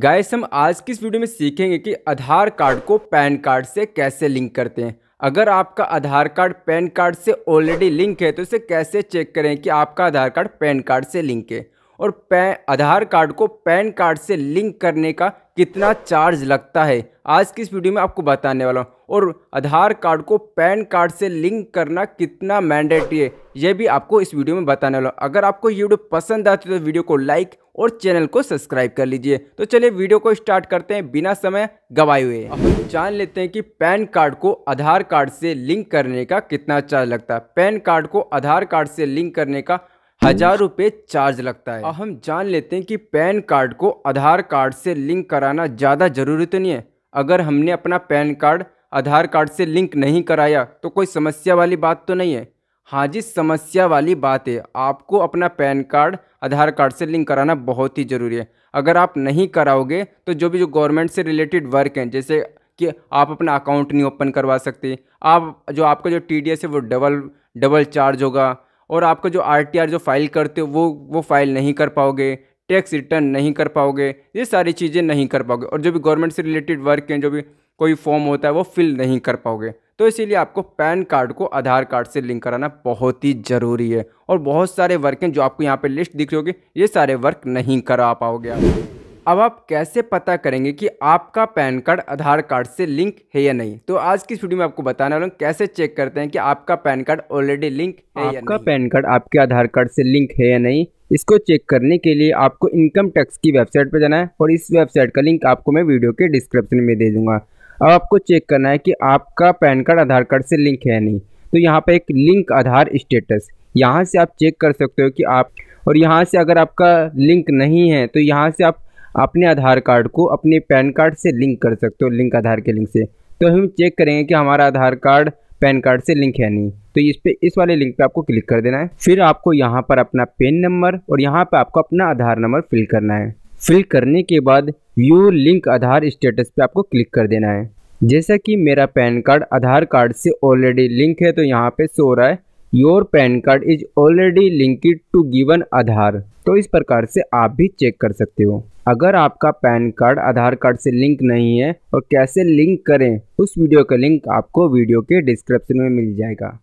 guys हम आज की इस वीडियो में सीखेंगे कि आधार कार्ड को पैन कार्ड से कैसे लिंक करते हैं अगर आपका आधार कार्ड पैन कार्ड से ऑलरेडी लिंक है तो इसे कैसे चेक करें कि आपका आधार कार्ड पैन कार्ड से लिंक है और पैन आधार कार्ड को पैन कार्ड से लिंक करने का कितना चार्ज लगता है आज की इस वीडियो में आपको बताने वाला हूँ और आधार कार्ड को पैन कार्ड से लिंक करना कितना मैंडेटरी है यह भी आपको इस वीडियो में बताने वाला हूँ अगर आपको ये वीडियो पसंद आती है तो वीडियो को लाइक और चैनल को सब्सक्राइब कर लीजिए तो चलिए वीडियो को स्टार्ट करते हैं बिना समय गवाए हुए अब जान लेते हैं कि पैन कार्ड को आधार कार्ड से लिंक करने का कितना चार्ज लगता है पैन कार्ड को आधार कार्ड से लिंक करने का हजार रुपये चार्ज लगता है और हम जान लेते हैं कि पैन कार्ड को आधार कार्ड से लिंक कराना ज़्यादा ज़रूरी तो नहीं है अगर हमने अपना पैन कार्ड आधार कार्ड से लिंक नहीं कराया तो कोई समस्या वाली बात तो नहीं है हाँ जी समस्या वाली बात है आपको अपना पैन कार्ड आधार कार्ड से लिंक कराना बहुत ही ज़रूरी है अगर आप नहीं कराओगे तो जो भी जो गवर्नमेंट से रिलेटेड वर्क हैं जैसे कि आप अपना अकाउंट नहीं ओपन करवा सकते आप जो आपका जो टी है वो डबल डबल चार्ज होगा और आपका जो आर जो फाइल करते हो वो वो फाइल नहीं कर पाओगे टैक्स रिटर्न नहीं कर पाओगे ये सारी चीज़ें नहीं कर पाओगे और जो भी गवर्नमेंट से रिलेटेड वर्क हैं जो भी कोई फॉर्म होता है वो फिल नहीं कर पाओगे तो इसीलिए आपको पैन कार्ड को आधार कार्ड से लिंक कराना बहुत ही ज़रूरी है और बहुत सारे वर्क हैं जो आपको यहाँ पर लिस्ट दिख रही होगी ये सारे वर्क नहीं करा पाओगे आप अब आप कैसे पता करेंगे कि आपका पैन कार्ड आधार कार्ड से लिंक है या नहीं तो आज की स्टूडियो में आपको बताने वाला हूँ कैसे चेक करते हैं कि आपका पैन कार्ड ऑलरेडी लिंक है आपका या नहीं पैन कार्ड आपके आधार कार्ड से लिंक है या नहीं इसको चेक करने के लिए आपको इनकम टैक्स की वेबसाइट पर जाना है और इस वेबसाइट का लिंक आपको मैं वीडियो के डिस्क्रिप्शन में दे दूँगा अब आपको चेक करना है कि आपका पैन कार्ड आधार कार्ड से लिंक है या नहीं तो यहाँ पर एक लिंक आधार स्टेटस यहाँ से आप चेक कर सकते हो कि आप और यहाँ से अगर आपका लिंक नहीं है तो यहाँ से आप अपने आधार कार्ड को अपने पैन कार्ड से लिंक कर सकते हो लिंक आधार के लिंक से तो हम चेक करेंगे कि हमारा आधार कार्ड पैन कार्ड से लिंक है नहीं तो इस पे इस वाले लिंक पे आपको क्लिक कर देना है फिर आपको यहाँ पर अपना पेन नंबर और यहाँ पर आपको अपना आधार नंबर फिल करना है फिल करने के बाद व्यू लिंक आधार स्टेटस पे आपको क्लिक कर देना है जैसा कि मेरा पैन कार्ड आधार कार्ड से ऑलरेडी लिंक है तो यहाँ पे सो रहा है your PAN card is already linked to given Aadhaar तो इस प्रकार से आप भी चेक कर सकते हो अगर आपका पैन कार्ड आधार कार्ड से लिंक नहीं है और कैसे लिंक करें उस वीडियो का लिंक आपको वीडियो के डिस्क्रिप्शन में मिल जाएगा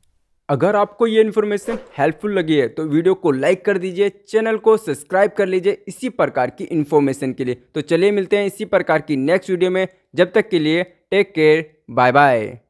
अगर आपको ये इन्फॉर्मेशन हेल्पफुल लगी है तो वीडियो को लाइक कर दीजिए चैनल को सब्सक्राइब कर लीजिए इसी प्रकार की इन्फॉर्मेशन के लिए तो चलिए मिलते हैं इसी प्रकार की नेक्स्ट वीडियो में जब तक के लिए टेक केयर बाय बाय